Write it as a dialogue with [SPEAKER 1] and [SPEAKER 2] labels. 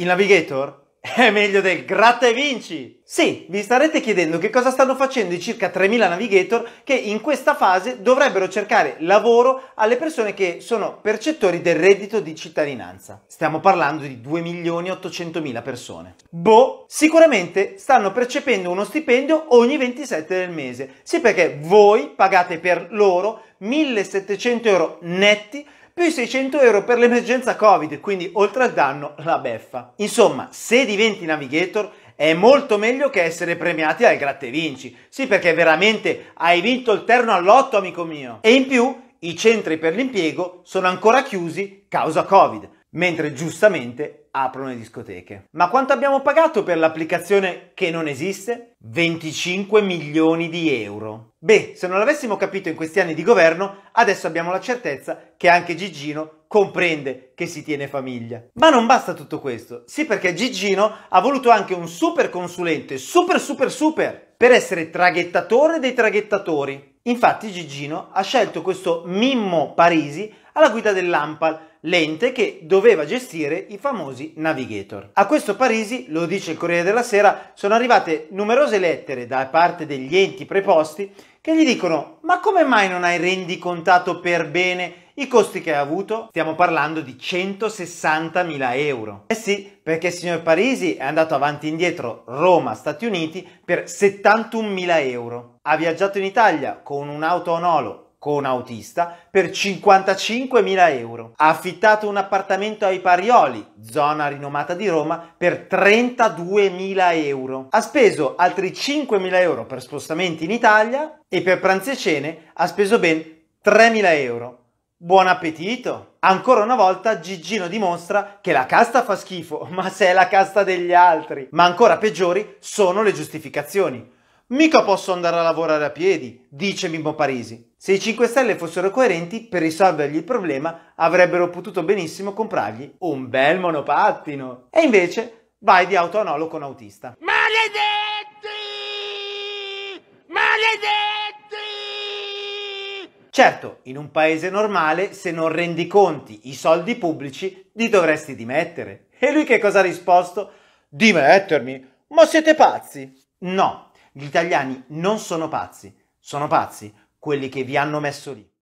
[SPEAKER 1] Il Navigator è meglio del gratta e vinci! Sì, vi starete chiedendo che cosa stanno facendo i circa 3.000 Navigator che in questa fase dovrebbero cercare lavoro alle persone che sono percettori del reddito di cittadinanza. Stiamo parlando di 2.800.000 persone. Boh, sicuramente stanno percependo uno stipendio ogni 27 del mese. Sì, perché voi pagate per loro 1.700 euro netti più i 600 euro per l'emergenza Covid, quindi oltre al danno la beffa. Insomma, se diventi navigator è molto meglio che essere premiati al gratte vinci. Sì, perché veramente hai vinto il terno all'otto, amico mio. E in più, i centri per l'impiego sono ancora chiusi causa Covid mentre giustamente aprono le discoteche. Ma quanto abbiamo pagato per l'applicazione che non esiste? 25 milioni di euro. Beh, se non l'avessimo capito in questi anni di governo, adesso abbiamo la certezza che anche Gigino comprende che si tiene famiglia. Ma non basta tutto questo, sì perché Gigino ha voluto anche un super consulente, super super super, per essere traghettatore dei traghettatori. Infatti Gigino ha scelto questo Mimmo Parisi alla guida dell'AMPAL, l'ente che doveva gestire i famosi navigator. A questo Parisi, lo dice il Corriere della Sera, sono arrivate numerose lettere da parte degli enti preposti che gli dicono ma come mai non hai rendicontato per bene i costi che hai avuto? Stiamo parlando di 160.000 euro. Eh sì, perché il signor Parisi è andato avanti e indietro Roma-Stati Uniti per 71.000 euro. Ha viaggiato in Italia con un'auto a nolo con autista per 55.000 euro. Ha affittato un appartamento ai Parioli, zona rinomata di Roma, per 32.000 euro. Ha speso altri 5.000 euro per spostamenti in Italia e per pranzi e cene ha speso ben 3.000 euro. Buon appetito! Ancora una volta Gigino dimostra che la casta fa schifo, ma se è la casta degli altri. Ma ancora peggiori sono le giustificazioni. Mica posso andare a lavorare a piedi, dice Mimmo Parisi. Se i 5 Stelle fossero coerenti, per risolvergli il problema avrebbero potuto benissimo comprargli un bel monopattino. E invece vai di auto anolo con autista. Maledetti! Maledetti! Certo, in un paese normale, se non rendi conti i soldi pubblici, li dovresti dimettere. E lui che cosa ha risposto? Dimettermi? Ma siete pazzi? No, gli italiani non sono pazzi. Sono pazzi quelli che vi hanno messo lì.